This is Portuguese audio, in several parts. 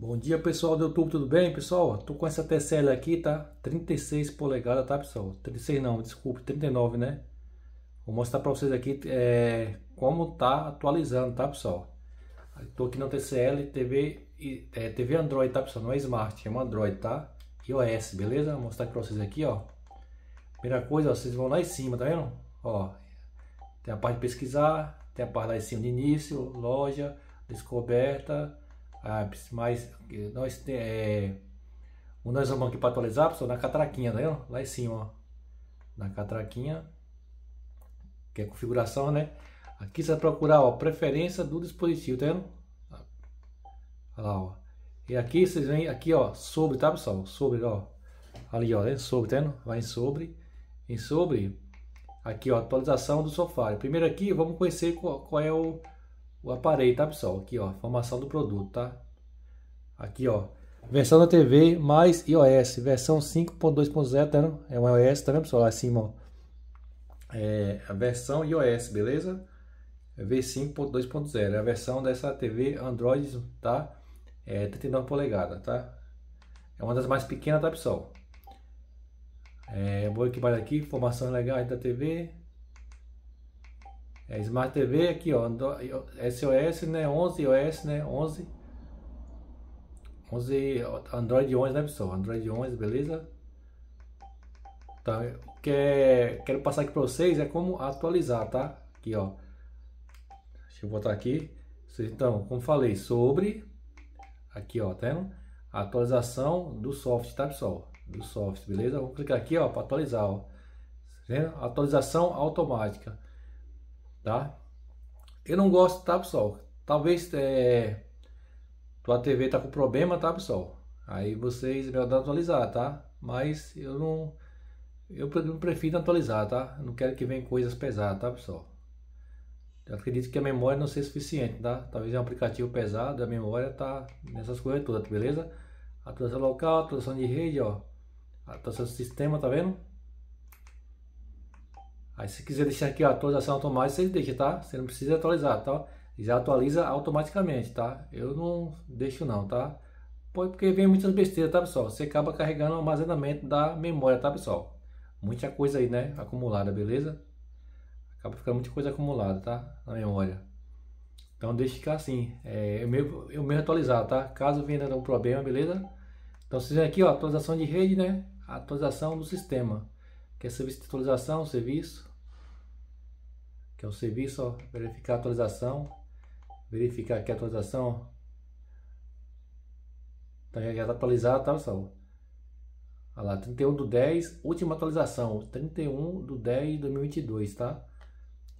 Bom dia pessoal do YouTube, tudo bem pessoal? Tô com essa TCL aqui, tá? 36 polegadas, tá pessoal? 36 não, desculpe, 39 né? Vou mostrar pra vocês aqui é, como tá atualizando, tá pessoal? Tô aqui na TCL TV, é, TV Android, tá pessoal? Não é Smart, é um Android, tá? iOS, beleza? Vou mostrar pra vocês aqui, ó Primeira coisa, ó, vocês vão lá em cima, tá vendo? Ó, tem a parte de pesquisar, tem a parte lá em cima de início, loja, descoberta Abs, mas eh, nós temos. Eh, é, nós vamos aqui para atualizar, pessoal, na catraquinha, né? Lá em cima, ó. Na catraquinha, que é configuração, né? Aqui você vai procurar, ó, preferência do dispositivo, tá vendo? Olha lá, ó. E aqui vocês vêm, aqui, ó, sobre, tá, pessoal? Sobre, ó. Ali, ó, sobre, tá vendo? Vai em sobre, em sobre. Aqui, ó, atualização do sofá. Primeiro aqui, vamos conhecer qual, qual é o o aparelho, tá pessoal? Aqui ó, formação do produto, tá? Aqui ó, versão da TV mais iOS, versão 5.2.0, tá vendo? É um iOS, tá vendo pessoal? Lá acima ó. É a versão iOS, beleza? É V5.2.0, é a versão dessa TV Android, tá? É 39 polegadas, tá? É uma das mais pequenas, tá pessoal? É, vou equipar aqui, formação legal da TV. É Smart TV aqui, ó, SOS, né, 11, OS né, 11. 11, Android 11, né, pessoal? Android 11, beleza? Tá, então o que é, quero passar aqui para vocês é como atualizar, tá? Aqui, ó. Deixa eu botar aqui. Então, como falei, sobre... Aqui, ó, tem tá atualização do software, tá, pessoal? Do software, beleza? Vou clicar aqui, ó, para atualizar, ó. Tá vendo? Atualização automática tá? Eu não gosto, tá, pessoal? Talvez é, tua TV tá com problema, tá, pessoal? Aí vocês me a atualizar, tá? Mas eu não eu prefiro atualizar, tá? Eu não quero que venha coisas pesadas, tá, pessoal? Eu acredito que a memória não seja suficiente, tá? Talvez é um aplicativo pesado, a memória tá nessas coisas todas, beleza? Atualização local, atualização de rede, ó. Atualização do sistema, tá vendo? Aí se quiser deixar aqui a atualização automática, você deixa, tá? Você não precisa atualizar, tá? Já atualiza automaticamente, tá? Eu não deixo não, tá? Porque vem muitas besteiras, tá pessoal? Você acaba carregando o armazenamento da memória, tá pessoal? Muita coisa aí, né? Acumulada, beleza? Acaba ficando muita coisa acumulada, tá? Na memória. Então deixa ficar assim, é, eu, mesmo, eu atualizar, tá? Caso venha algum problema, beleza? Então vocês vêm aqui, ó, atualização de rede, né? atualização do sistema que é serviço de atualização, serviço, que é o serviço, ó, verificar a atualização, verificar aqui a atualização, então já está atualizado, tá pessoal? Olha lá, 31 do 10, última atualização, 31 do 10 de 2022, tá?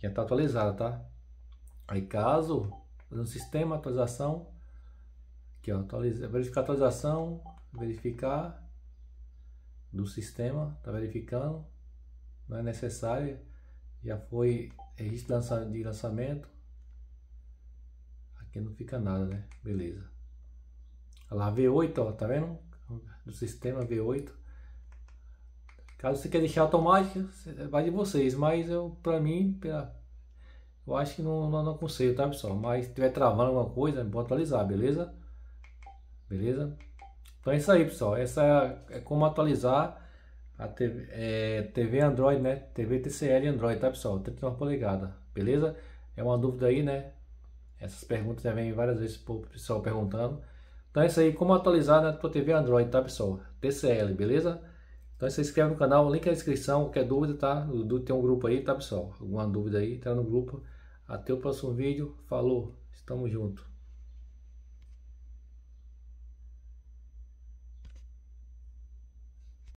Já está atualizado, tá? Aí caso, no sistema, atualização, aqui ó, atualiza, verificar atualização, verificar, do sistema, está verificando, não é necessária, já foi registro de lançamento, aqui não fica nada, né? Beleza. Olha lá, V8, ó, tá vendo? Do sistema V8. Caso você quer deixar automático, vai de vocês, mas eu, pra mim, pela, eu acho que não, não, não aconselho, tá pessoal? Mas se tiver travando alguma coisa, pode atualizar, beleza? Beleza? Então é isso aí, pessoal. Essa é, é como atualizar a TV, é, TV Android, né? TV TCL Android, tá, pessoal? 31 polegada, beleza? É uma dúvida aí, né? Essas perguntas já vêm várias vezes pro pessoal perguntando. Então é isso aí, como atualizar na né, tua TV Android, tá, pessoal? TCL, beleza? Então se inscreve no canal, link é na descrição, qualquer dúvida, tá? O tem um grupo aí, tá, pessoal? Alguma dúvida aí, tá no grupo. Até o próximo vídeo. Falou, estamos junto.